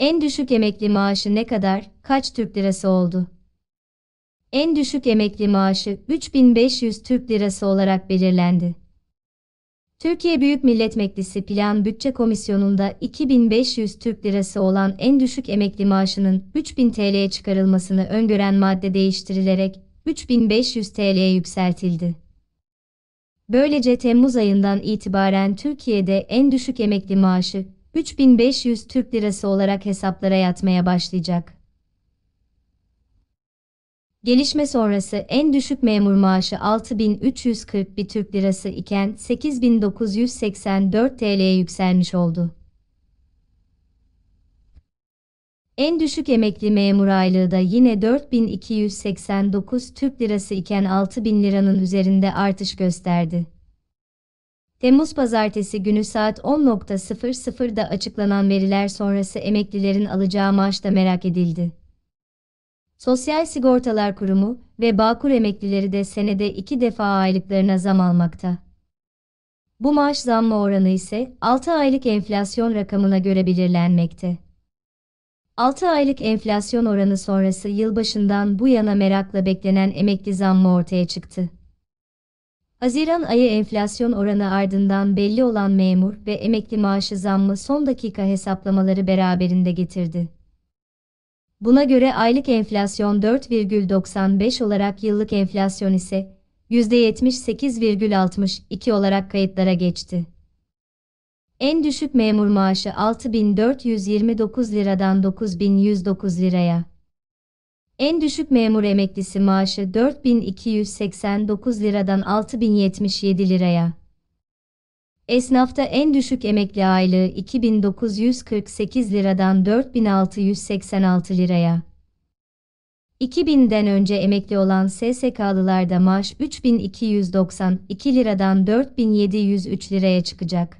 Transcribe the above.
En düşük emekli maaşı ne kadar, kaç Türk lirası oldu? En düşük emekli maaşı 3500 Türk lirası olarak belirlendi. Türkiye Büyük Millet Meclisi Plan Bütçe Komisyonu'nda 2500 Türk lirası olan en düşük emekli maaşının 3000 TL'ye çıkarılmasını öngören madde değiştirilerek 3500 TL'ye yükseltildi. Böylece Temmuz ayından itibaren Türkiye'de en düşük emekli maaşı 3500 Türk Lirası olarak hesaplara yatmaya başlayacak. Gelişme sonrası en düşük memur maaşı 6341 Türk Lirası iken 8984 TL'ye yükselmiş oldu. En düşük emekli memur aylığı da yine 4289 Türk Lirası iken 6000 liranın üzerinde artış gösterdi. Temmuz pazartesi günü saat 10.00'da açıklanan veriler sonrası emeklilerin alacağı maaş da merak edildi. Sosyal Sigortalar Kurumu ve Bağkur emeklileri de senede iki defa aylıklarına zam almakta. Bu maaş zammı oranı ise 6 aylık enflasyon rakamına göre belirlenmekte. 6 aylık enflasyon oranı sonrası yılbaşından bu yana merakla beklenen emekli zammı ortaya çıktı. Haziran ayı enflasyon oranı ardından belli olan memur ve emekli maaşı zammı son dakika hesaplamaları beraberinde getirdi. Buna göre aylık enflasyon 4,95 olarak yıllık enflasyon ise %78,62 olarak kayıtlara geçti. En düşük memur maaşı 6429 liradan 9109 liraya. En düşük memur emeklisi maaşı 4289 liradan 6077 liraya. Esnafta en düşük emekli aylığı 2948 liradan 4686 liraya. 2000'den önce emekli olan SSK'lılarda maaş 3292 liradan 4703 liraya çıkacak.